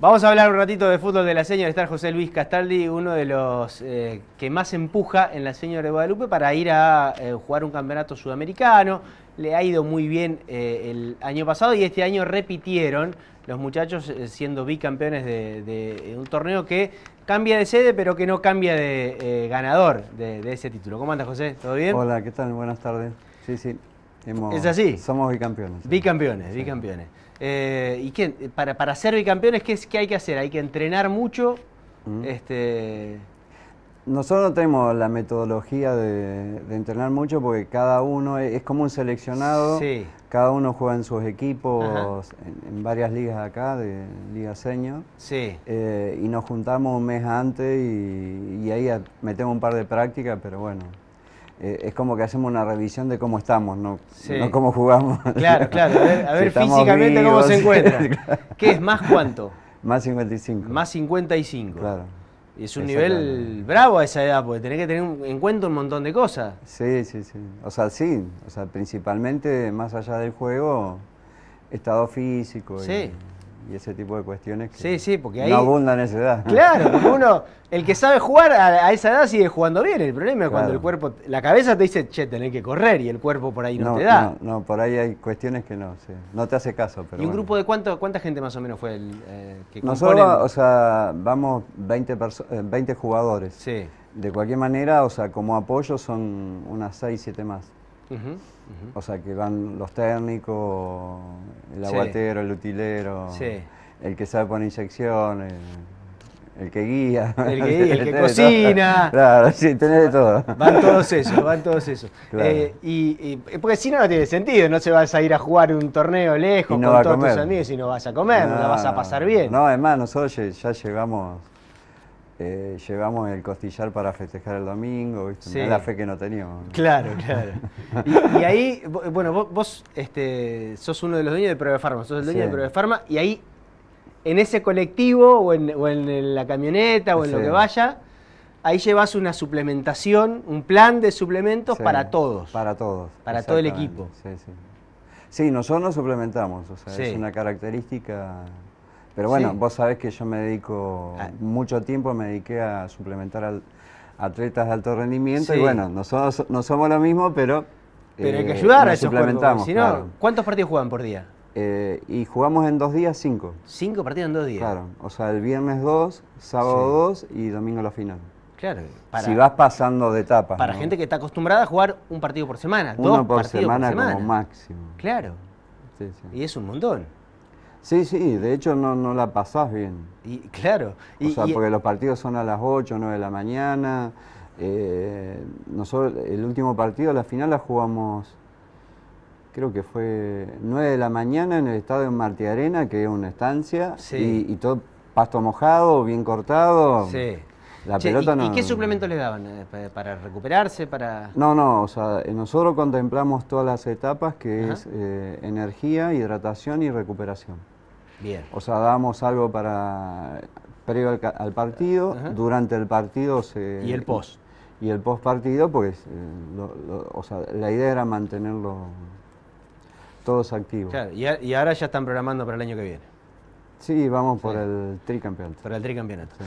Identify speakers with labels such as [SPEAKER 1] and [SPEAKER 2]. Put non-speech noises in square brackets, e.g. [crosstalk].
[SPEAKER 1] Vamos a hablar un ratito de fútbol de la señora. Está José Luis Castaldi, uno de los eh, que más empuja en la señora de Guadalupe para ir a eh, jugar un campeonato sudamericano. Le ha ido muy bien eh, el año pasado y este año repitieron los muchachos siendo bicampeones de, un torneo que cambia de sede pero que no cambia de ganador de, de ese título. ¿Cómo andas José? ¿Todo bien? Hola,
[SPEAKER 2] ¿qué tal? Buenas tardes. Sí, sí. ¿Es
[SPEAKER 1] así? Somos bicampeones. Bicampeones, bicampeones. Eh, ¿Y qué, para, para ser bicampeones, ¿qué, ¿qué hay que hacer? ¿Hay que entrenar mucho? Mm. Este... Nosotros
[SPEAKER 2] tenemos la metodología de, entrenar mucho porque cada uno es, como un seleccionado. Cada uno juega en sus equipos, en, varias ligas acá, de Liga Seño. Sí. Eh, y nos juntamos un mes antes y, y ahí metemos un par de prácticas, pero bueno, eh, es como que hacemos una revisión de cómo estamos, no, cómo jugamos. Claro, claro, a ver, [laughs] físicamente cómo se encuentra. [laughs] ¿Qué es más cuánto?
[SPEAKER 1] Más 55. Más 55. Claro. Es un nivel bravo a esa edad, porque tenés que tener en cuenta un montón de cosas.
[SPEAKER 2] Sí, sí, sí. O sea, sí. O sea, principalmente, más allá del juego, estado físico. Sí y ese tipo de cuestiones
[SPEAKER 1] que sí, no abundan esa edad. Claro, uno, el que sabe jugar a, esa edad sigue jugando bien. El problema es cuando el cuerpo, la cabeza te dice, che, tenés que correr y el cuerpo por ahí no, te da.
[SPEAKER 2] No, no, por ahí hay cuestiones que no, no te hace caso. ¿Y un
[SPEAKER 1] grupo de cuánto, cuánta gente más o menos fue el que eh, que Nosotros,
[SPEAKER 2] o sea, vamos 20, 20 eh, jugadores. De cualquier manera, o sea, como apoyo son unas 6, 7 más. O sea, que van los técnicos, el aguatero, el utilero, el que sabe poner inyecciones. El que guía. El [laughs] que, cocina. [laughs] Claro, sí, tenés de todo. Van todos
[SPEAKER 1] esos, van todos esos. Eh, y, porque si no, no tiene sentido. No se vas a ir a jugar un torneo lejos con todos tus amigos y no vas a comer, no, la vas a pasar bien.
[SPEAKER 2] No, además nosotros ya llegamos eh, llevamos el costillar para festejar el domingo, es la fe que no teníamos. Claro, claro.
[SPEAKER 1] [laughs] Y, ahí, bueno, vos, este, sos uno de los dueños de prueba sos el dueño de Farma, y ahí, en ese colectivo, o en, la camioneta, o en lo que vaya, ahí llevas una suplementación, un plan de suplementos para todos. Para todos. Para todo el equipo. Sí, sí.
[SPEAKER 2] Sí, nosotros nos suplementamos, o sea, es una característica pero bueno, vos sabés que yo me dedico, ah. mucho tiempo me dediqué a suplementar al, atletas de alto rendimiento y bueno, nosotros no somos lo mismo, pero... Pero hay que eh, ayudar a si no,
[SPEAKER 1] ¿cuántos partidos juegan por día?
[SPEAKER 2] Eh, y jugamos en dos días cinco. ¿Cinco partidos en dos días? Claro, o sea, el viernes dos, sábado dos y domingo la final.
[SPEAKER 1] Claro. si vas
[SPEAKER 2] pasando de etapa Para gente
[SPEAKER 1] que está acostumbrada a jugar un partido por semana, Uno dos por semana como máximo. Claro.
[SPEAKER 2] Y es un montón. Sí, sí, de hecho no, no la pasás bien.
[SPEAKER 1] Y claro.
[SPEAKER 2] O sea, porque los partidos son a las 8, 9 de la mañana. Eh, nosotros el último partido, la final la jugamos, creo que fue 9 de la mañana en el estadio Marti Arena, que es una estancia, sí. y, y, todo pasto mojado, bien cortado. Sí.
[SPEAKER 1] ¿y, qué suplementos le daban? Eh, ¿Para recuperarse? Para...
[SPEAKER 2] No, no, o sea, nosotros contemplamos todas las etapas que es eh, energía, hidratación y recuperación. Bien. O sea, damos algo para previo al, partido, durante el partido se... Y el post. Y el post partido, pues, eh, la idea era mantenerlo todos activos.
[SPEAKER 1] Claro, y, ahora ya están programando para el año que viene.
[SPEAKER 2] Sí, vamos por el tricampeonato. Por el tricampeonato.